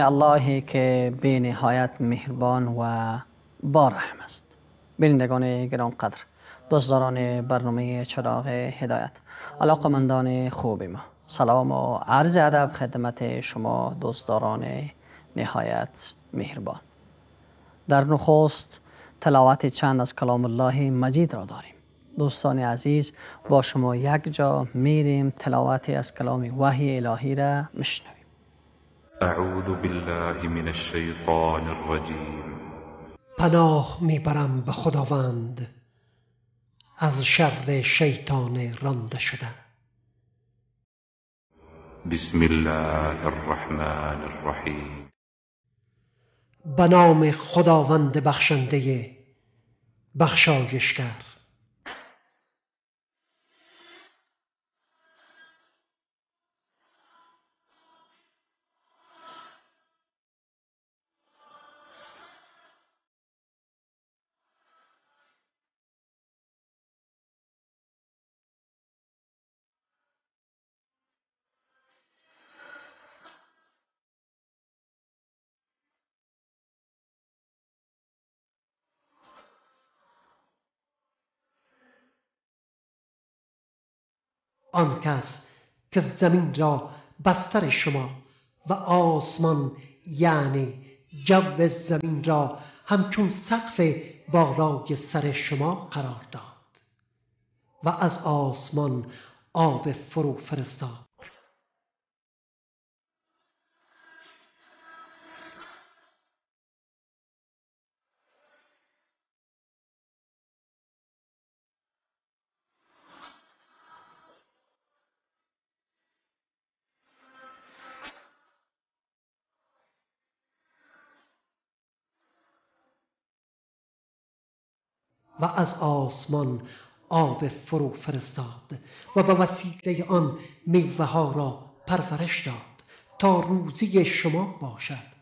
اللهی که به نهایت مهربان و بارحم است بینندگان گران قدر دوستداران برنامه چراغ هدایت علاقمندان خوب ما سلام و عرض ادب خدمت شما دوستداران نهایت مهربان در نخست تلاوت چند از کلام الله مجید را داریم دوستان عزیز با شما یک جا میریم تلاوت از کلام وحی الهی را میشنویم اعوذ بالله من الشیطان الرجیم پناه میبرم به خداوند از شر شیطان رانده شده بسم الله الرحمن الرحیم به نام خداوند بخشنده بخشایشگر آن کس که زمین را بستر شما و آسمان یعنی جو زمین را همچون سقف بالای سر شما قرار داد و از آسمان آب فرو فرستاد و از آسمان آب فرو فرستاد و به وسیله آن میوه ها را پرورش داد تا روزی شما باشد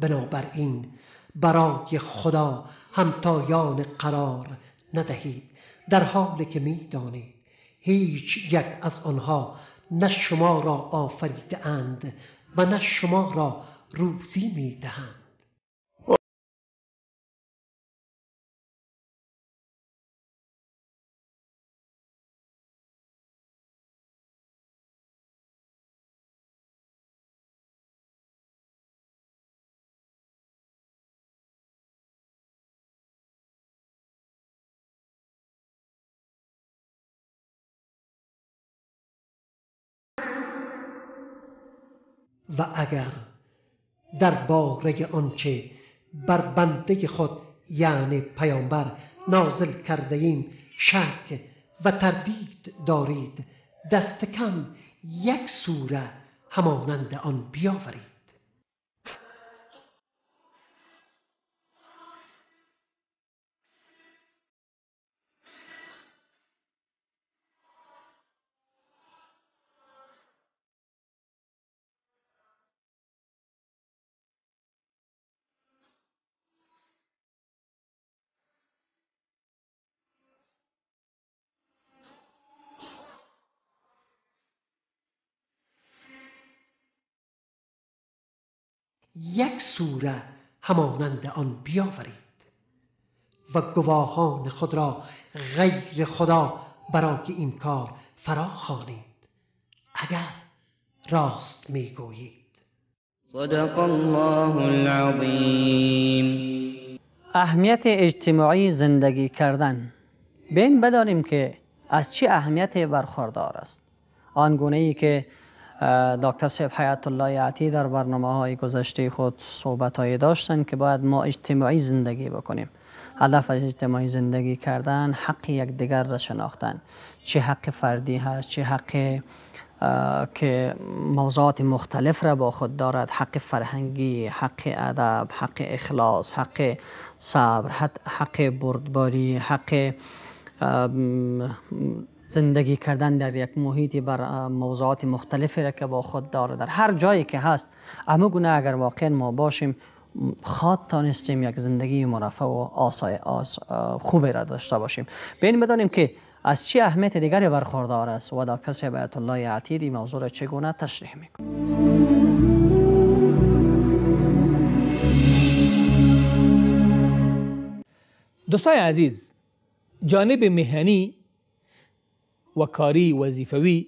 بنابراین برای خدا همتایان قرار ندهید در حالی که میدانید هیچ یک از آنها نه شما را آفریده اند و نه شما را روزی دهند. و اگر در باره آنچه بر بنده خود یعنی پیامبر نازل کرده این شک و تردید دارید دست کم یک سوره همانند آن بیاورید یک سوره همانند آن بیاورید و گواهان خود را غیر خدا برای این کار فرا خوانید اگر راست میگویید صدق الله العظیم اهمیت اجتماعی زندگی کردن بین بدانیم که از چه اهمیت برخوردار است آنگونه ای که دکتر سیب حیات الله یعتی در برنامه های گذشته خود صحبت های داشتن که باید ما اجتماعی زندگی بکنیم هدف از اجتماعی زندگی کردن حق دیگر را شناختن چه حق فردی هست چه حق که موضوعات مختلف را با خود دارد حق فرهنگی حق ادب حق اخلاص حق صبر حق بردباری حق زندگی کردن در یک محیطی بر موضوعات مختلفی را که با خود داره در هر جایی که هست اما گونه اگر واقعا ما باشیم خواد تانستیم یک زندگی مرفع و آسای آس خوبی را داشته باشیم بین بدانیم که از چه اهمیت دیگری برخوردار است و در کسی بیت الله عتیدی موضوع را چگونه تشریح میکنه دوستای عزیز جانب مهنی و کاری وظیفوی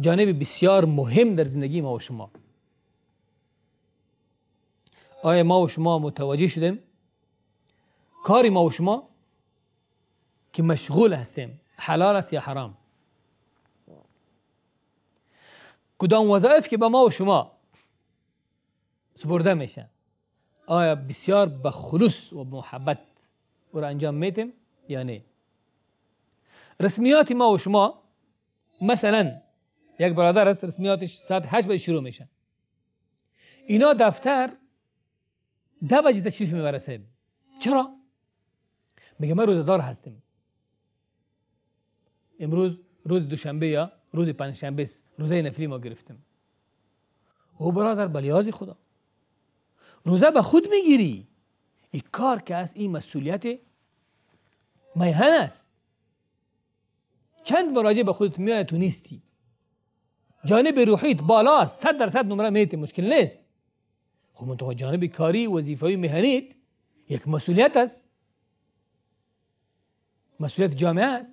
جانب بسیار مهم در زندگی ما و شما آیا ما و شما متوجه شدیم کاری ما و شما که مشغول هستیم حلال است یا حرام کدام وظایف که به ما و شما سپرده میشن آیا بسیار به خلوص و محبت او را انجام میتیم یا نه رسمیات ما و شما مثلا یک برادر است رسمیاتش ساعت هشت بجه شروع میشن اینا دفتر ده بجه تشریف میبره چرا؟ میگه ما روزدار هستیم امروز روز دوشنبه یا روز پنجشنبه است روزه نفلی ما گرفتم او برادر بلیازی خدا روزه به خود میگیری این کار که از این مسئولیت میهن است چند مراجعه به خودت میای تو نیستی جانب روحیت بالا در درصد نمره میتی مشکل نیست خب تو جانب کاری وظیفه مهنیت یک مسئولیت است مسئولیت جامعه است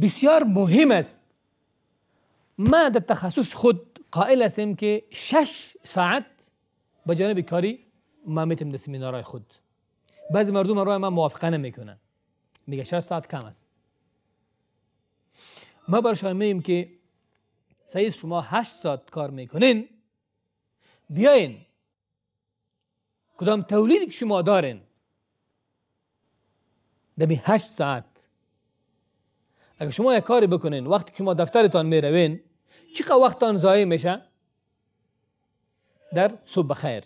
بسیار مهم است ما در تخصص خود قائل هستیم که شش ساعت به جانب کاری ما میتیم در سمینارهای خود بعضی مردم روی من موافقه نمیکنن میگه 8 ساعت کم است ما برشان میگیم که سعید شما هشت ساعت کار میکنین بیاین کدام تولیدی که شما دارین دمی هشت ساعت اگر شما یک کاری بکنین وقتی که شما دفترتان میروین چقدر وقتان زایی میشه در صبح خیر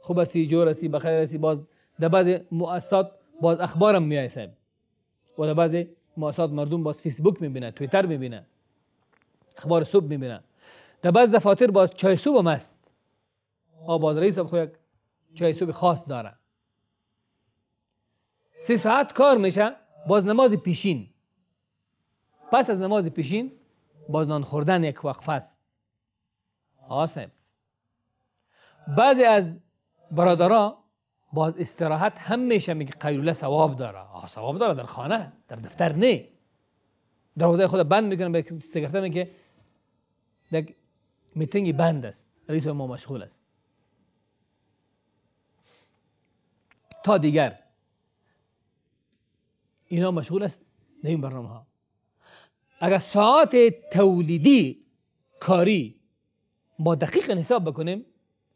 خوب استی جور استی بخیر استی باز در بعض مؤسسات باز اخبارم میای صاحب و در بعضی مؤسسات مردم باز فیسبوک میبینه تویتر میبینه اخبار صبح میبینه در بعض دفاتر باز چای صبح هم است باز رئیس هم یک چای صبح خاص داره سه ساعت کار میشه باز نماز پیشین پس از نماز پیشین باز نان خوردن یک وقف است آسم بعضی از برادرها باز استراحت همیشه میگه قیلوله ثواب داره آه ثواب داره در خانه در دفتر نه دروازه خود بند میکنه به سکرتر که در میتینگ بند است رئیس ما مشغول است تا دیگر اینا مشغول است در این برنامه ها اگر ساعت تولیدی کاری ما دقیق حساب بکنیم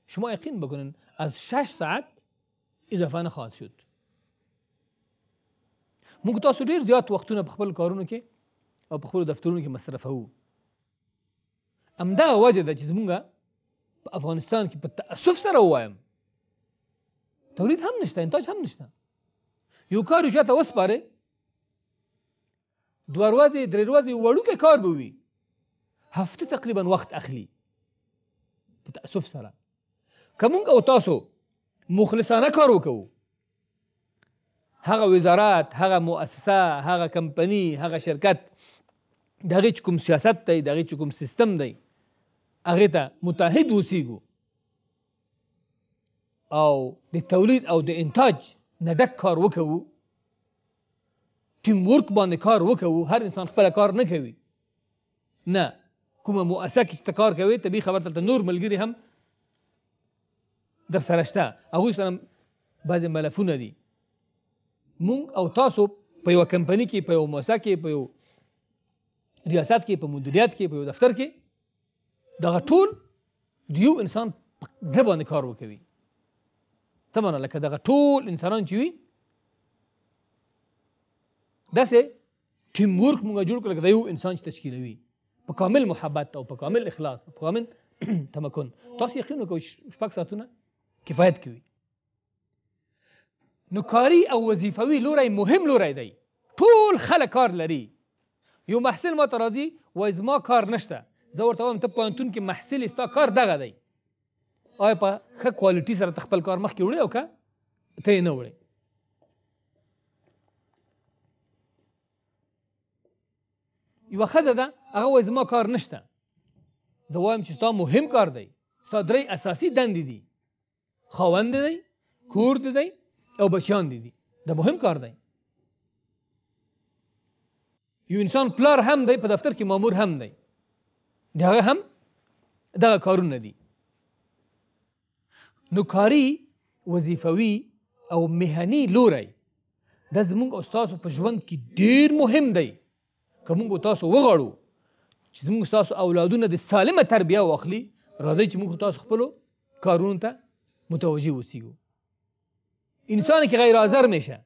شما یقین بکنین از شش ساعت اضافه نه خواهد شد موږ تاسو ډیر زیات وختونه په خپل کارونو کې او په خپل دفترونو کې مصرفو امدا وجه ده چې زمونږ په افغانستان کې په تاسف سره وایم تولید هم نشته انتاج هم نشته یو کار چې تاسو وسپاره دوه ورځې درې ورځې وړوکی کار به وي هفته تقریبا وخت اخلي په تاسف سره که موږ او تاسو مخلصانه کار وکړو هغه وزارات هغه مؤسسه هغه کمپنی هغه شرکت دغه کوم سیاست دی دغه کوم سیستم دی هغه ته متحد اوسېږو او د تولید او د انتاج نه ډک کار وکړو ټیم ورک باندې کار وکړو هر انسان خپل کار نه کوي نه کومه مؤسسه کې کار کوي طبي خبر ته نور ملګری هم در سره شته هغوی سره بعضې ملفونه دي مونږ او تاسو په یوه کمپنی کې په یو موسه کې په یو ریاست کې په مدیریت کې په یو دفتر کې دغه ټول د یو انسان په زړه باندې کار وکوي څه معنا لکه دغه ټول انسانان چې وي داسې ټیم ورک موږ جوړ کړو لکه د یو انسان چې تشکیلوي په کامل محبت او په کامل اخلاص په کامل تمکن تاسو یقین وکړئ شپږ ساعتونه کفایت کوي نو کاری او وظیفوي لوری مهم لوری دی ټول خلک کار لري یو محصل ما ته راځي وایي زما کار نشته زه ورته وایم ته پوهنتون کې محصل ستا کار دغه دی آیا په ښه کوالټي سره ته خپل کار مخکې وړی او که ته یې نه وړی یوه ښځه ده هغه وایي زما کار نشته زه وایم چې ستا مهم کار دی ستا درې اساسي دندې دي خاوند دی کور دی او بچیان دی دا مهم کار دی یو انسان پلار هم دی په دفتر کې مامور هم دی دغه هم دغه کارونه دي نو کاری وظیفوي او مهني لوری د زموږ او تاسو په ژوند کې ډیر مهم دی که موږ تاسو وغواړو چې زموږ تاسو اولادونه د سالمه تربیه واخلي راځي چې موږ تاسو خپلو کارونو ته متوجه وسیو انسانی که غیر حاضر میشه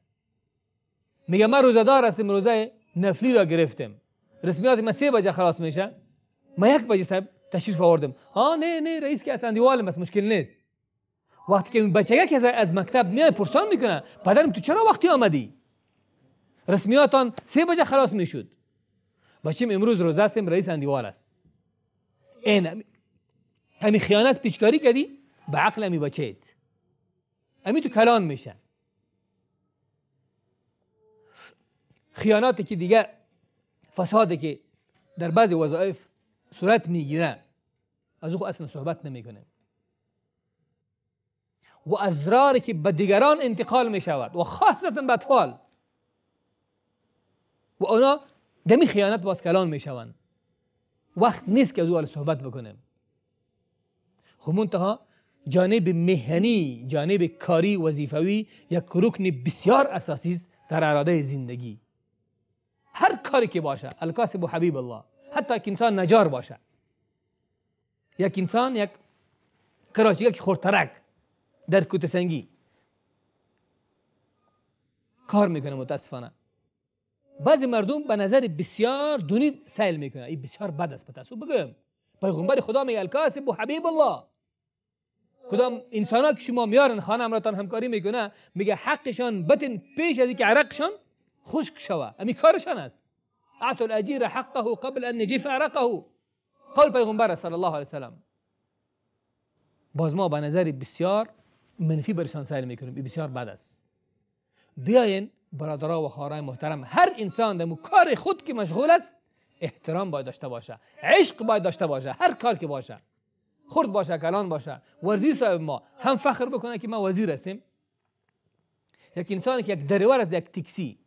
میگه من روزه دار هستم روزه نفلی را گرفتم رسمیات من سه بجه خلاص میشه من یک بجه سب تشریف آوردم آ نه نه رئیس که اصلا دیوال است مشکل نیست وقتی که بچه که از مکتب میاد پرسان میکنه پدرم تو چرا وقتی آمدی رسمیاتان سه بجه خلاص میشد بچیم امروز روزه هستم رئیس اندیوال است این همی خیانت پیچکاری کردی عقل امی بچید امی تو کلان میشن خیاناتی که دیگه فسادی که در بعضی وظایف صورت میگیره از او اصلا صحبت نمیکنه و ازراری که به دیگران انتقال می شود و خاصتا به اطفال و اونا دمی خیانت باز کلان می شوند وقت نیست که از او صحبت بکنیم خب منتها جانب مهنی جانب کاری وظیفوی یک رکن بسیار اساسی است در اراده زندگی هر کاری که باشه الکاسب حبیب الله حتی یک انسان نجار باشه یک انسان یک کراچی یک خورترک در کوتسنگی کار میکنه متاسفانه بعضی مردم به نظر بسیار دونی سیل میکنه این بسیار بد است به بگم پیغمبر خدا میگه الکاسب حبیب الله کدام انسان که شما میارن خانه امراتان همکاری میکنه میگه حقشان بتن پیش از اینکه عرقشان خشک شوه امی کارشان است اعطو الاجیر حقه قبل ان نجیف عرقه قول پیغمبر صلی الله علیه وسلم باز ما به نظر بسیار منفی برشان سهل میکنیم بسیار بد است بیاین برادرها و خواهرای محترم هر انسان در کار خود که مشغول است احترام باید داشته باشه عشق باید داشته باشه هر کار که باشه خرد باشه کلان باشه وزیر صاحب ما هم فخر بکنه که ما وزیر هستیم یک انسان که یک دریور از یک تکسی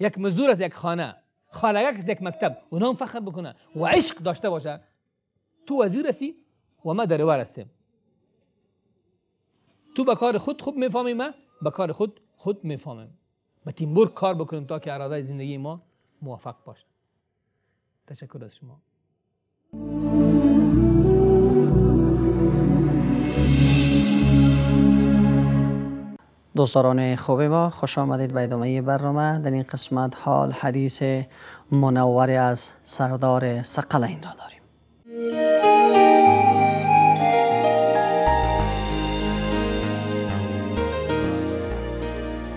یک مزدور از یک خانه خالقک از یک مکتب اونا هم فخر بکنه و عشق داشته باشه تو وزیر هستی و ما دریور هستیم تو به کار خود خوب میفهمی ما به کار خود خود میفهمیم به تیمبور کار بکنیم تا که اراده زندگی ما موفق باشه تشکر از شما دوستداران خوب ما خوش آمدید به ادامه برنامه در این قسمت حال حدیث منور از سردار سقلین را داریم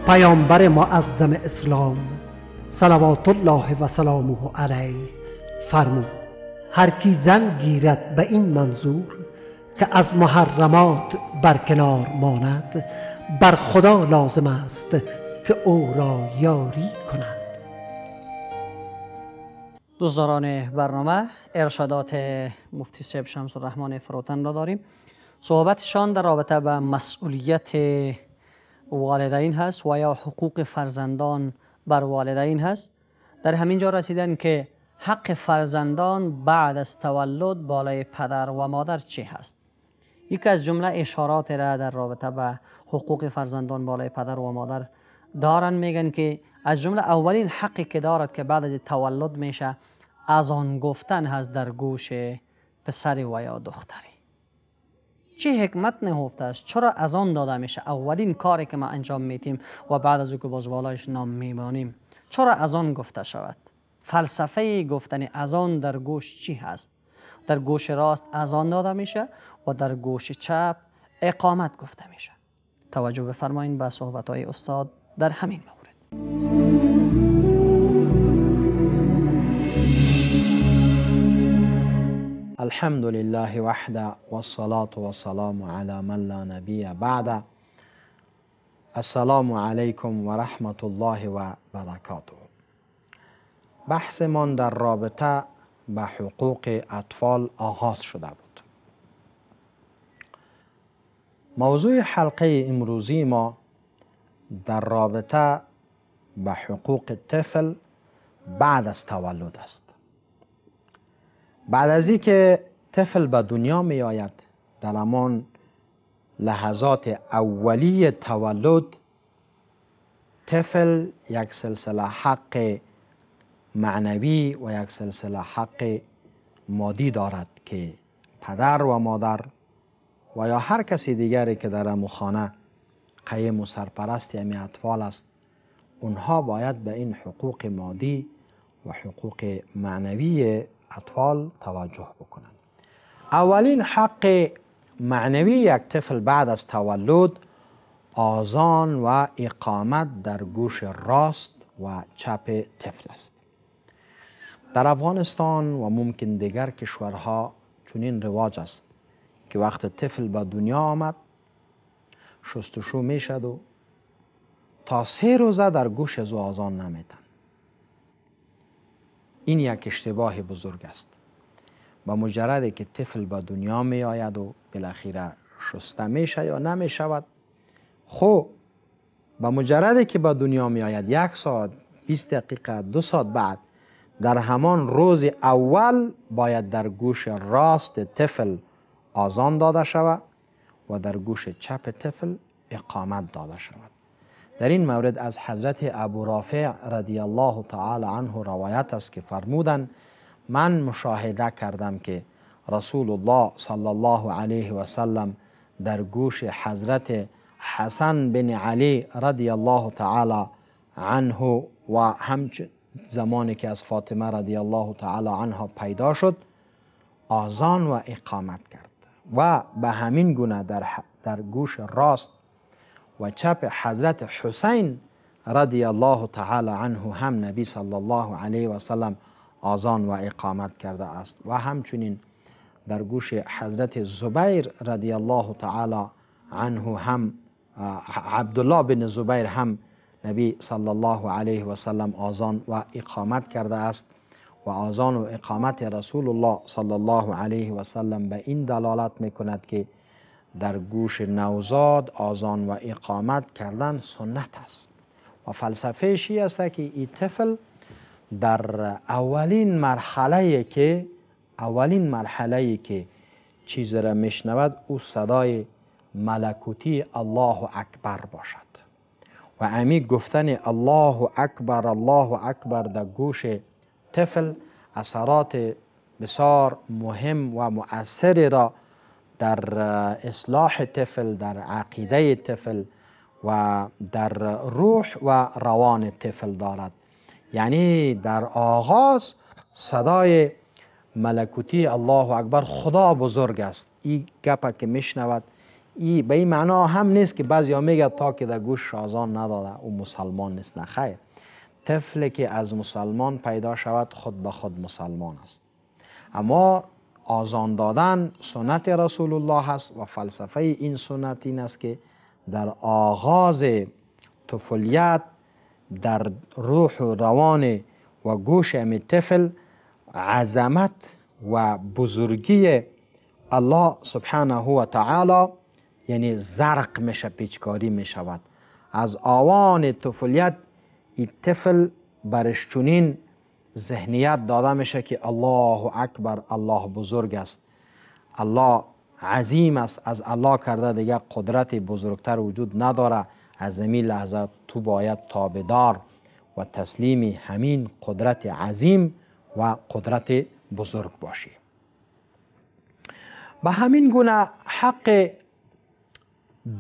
پیامبر معظم اسلام صلوات الله و سلامه علیه فرمود هر کی زن گیرد به این منظور که از محرمات برکنار ماند بر خدا لازم است که او را یاری کند دوستداران برنامه ارشادات مفتی سیب شمس الرحمن فروتن را داریم صحبتشان در رابطه به مسئولیت والدین هست و یا حقوق فرزندان بر والدین هست در همین جا رسیدن که حق فرزندان بعد از تولد بالای پدر و مادر چی هست یک از جمله اشاراتی را در رابطه به حقوق فرزندان بالای پدر و مادر دارن میگن که از جمله اولین حقی که دارد که بعد از تولد میشه از آن گفتن هست در گوش پسر و یا دختری چه حکمت نهفته است چرا از آن داده میشه اولین کاری که ما انجام میتیم و بعد از او که باز نام میمانیم چرا از آن گفته شود فلسفه گفتن از آن در گوش چی هست در گوش راست از آن داده میشه و در گوش چپ اقامت گفته میشه توجه بفرمایید به صحبت های استاد در همین مورد الحمد لله وحده والصلاة والسلام على من لا نبي بعد السلام علیکم و رحمت الله و برکاته بحثمان در رابطه به حقوق اطفال آغاز شده بود موضوع حلقه امروزی ما در رابطه به حقوق طفل بعد از تولد است بعد از اینکه طفل به دنیا می آید در امان لحظات اولی تولد طفل یک سلسله حق معنوی و یک سلسله حق مادی دارد که پدر و مادر و یا هر کسی دیگری که در امو خانه قیم و سرپرست امی اطفال است اونها باید به این حقوق مادی و حقوق معنوی اطفال توجه بکنند اولین حق معنوی یک طفل بعد از تولد آزان و اقامت در گوش راست و چپ طفل است در افغانستان و ممکن دیگر کشورها چنین رواج است که وقت طفل به دنیا آمد شستشو میشد و تا سه روزه در گوش از او آزان نمیتن این یک اشتباه بزرگ است با مجرد که طفل به دنیا می آید و بالاخره شسته میشه یا نمی شود خو با مجرد که به دنیا می آید یک ساعت 20 دقیقه دو ساعت بعد در همان روز اول باید در گوش راست طفل آزان داده شود و در گوش چپ طفل اقامت داده شود در این مورد از حضرت ابو رافع رضی الله تعالی عنه روایت است که فرمودند من مشاهده کردم که رسول الله صلی الله علیه و سلم در گوش حضرت حسن بن علی رضی الله تعالی عنه و همچ زمانی که از فاطمه رضی الله تعالی عنها پیدا شد آزان و اقامت کرد و به همین گونه در, در گوش راست و چپ حضرت حسین رضی الله تعالی عنه هم نبی صلی الله علیه و سلم آزان و اقامت کرده است و همچنین در گوش حضرت زبیر رضی الله تعالی عنه هم عبدالله بن زبیر هم نبی صلی الله علیه و سلم آزان و اقامت کرده است و آزان و اقامت رسول الله صلی الله علیه و سلم به این دلالت میکند که در گوش نوزاد آزان و اقامت کردن سنت است و فلسفهش است که این طفل در اولین مرحله که اولین مرحله که چیز را میشنود او صدای ملکوتی الله اکبر باشد و امی گفتن الله اکبر الله اکبر در گوش طفل اثرات بسیار مهم و مؤثری را در اصلاح طفل در عقیده طفل و در روح و روان طفل دارد یعنی در آغاز صدای ملکوتی الله اکبر خدا بزرگ است این گپه که میشنود ای به این معنا هم نیست که بعضی میگه تا که در گوش شازان نداده او مسلمان نیست نه طفل که از مسلمان پیدا شود خود به خود مسلمان است اما آزان دادن سنت رسول الله است و فلسفه این سنت این است که در آغاز طفولیت در روح و روان و گوش امی طفل عظمت و بزرگی الله سبحانه و تعالی یعنی زرق میشه پیچکاری میشود از آوان طفولیت این طفل برش ذهنیت داده میشه که الله اکبر الله بزرگ است الله عظیم است از الله کرده دیگه قدرت بزرگتر وجود نداره از زمین لحظه تو باید تابدار و تسلیم همین قدرت عظیم و قدرت بزرگ باشی به همین گونه حق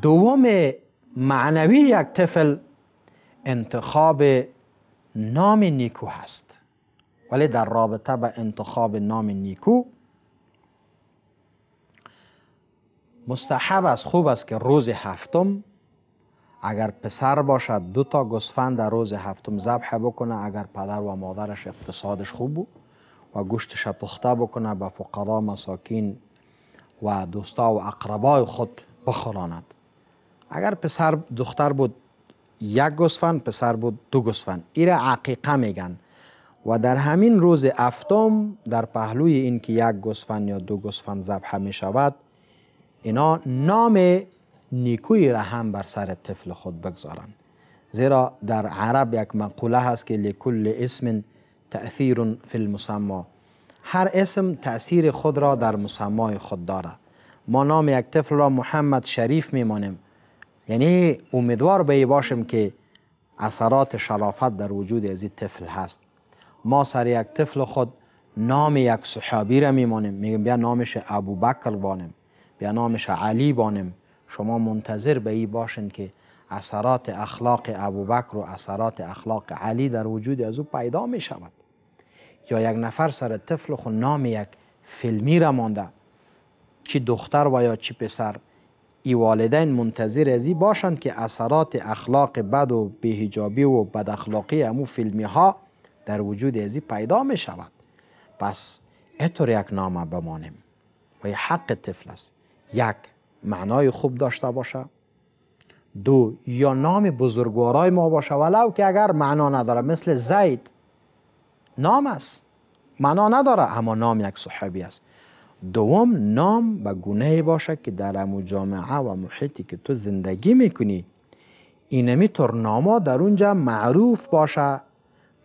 دوم معنوی یک طفل انتخاب نام نیکو هست ولی در رابطه به انتخاب نام نیکو مستحب است خوب است که روز هفتم اگر پسر باشد دو تا گسفند در روز هفتم ذبح بکنه اگر پدر و مادرش اقتصادش خوب بود و گوشتش پخته بکنه به فقرا مساکین و دوستا و اقربای خود بخوراند اگر پسر دختر بود یک گسفن پسر بود دو گوسفند ایره عقیقه میگن و در همین روز افتم در پهلوی این که یک گسفن یا دو گسفن زبحه می شود اینا نام نیکوی را هم بر سر طفل خود بگذارند زیرا در عرب یک مقوله هست که لکل اسم تأثیر فی المسما هر اسم تأثیر خود را در مسمای خود داره ما نام یک طفل را محمد شریف میمانیم یعنی امیدوار به باشیم که اثرات شرافت در وجود از این طفل هست ما سر یک طفل خود نام یک صحابی را میمانیم میگم بیا نامش ابو بکر بانیم بیا نامش علی بانیم شما منتظر به ای باشین که اثرات اخلاق ابوبکر و اثرات اخلاق علی در وجود از او پیدا می شود یا یک نفر سر طفل خود نام یک فیلمی را مانده چی دختر و یا چی پسر ای والدین منتظر ازی باشند که اثرات اخلاق بد و بهجابی و بد اخلاقی امو فیلمی ها در وجود ازی پیدا می شود پس اینطور یک نامه بمانیم و یه حق طفل است یک معنای خوب داشته باشه دو یا نام بزرگوارای ما باشه ولو که اگر معنا نداره مثل زید نام است معنا نداره اما نام یک صحابی است دوم نام و گونه باشه که در امو جامعه و محیطی که تو زندگی میکنی اینمی طور ناما در اونجا معروف باشه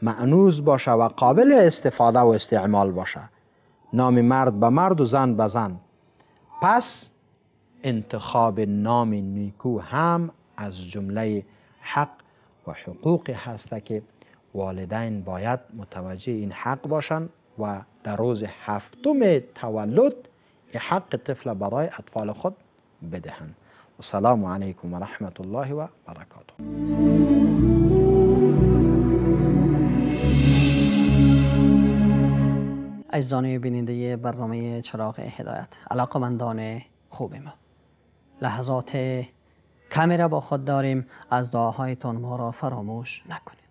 معنوز باشه و قابل استفاده و استعمال باشه نام مرد به مرد و زن به زن پس انتخاب نام نیکو هم از جمله حق و حقوقی هسته که والدین باید متوجه این حق باشن و در روز هفتم تولد حق طفل برای اطفال خود بدهند و سلام علیکم و رحمت الله و برکاته اجزانه بیننده برنامه چراغ هدایت علاقمندان خوب ما لحظات کمی را با خود داریم از دعاهایتون ما را فراموش نکنید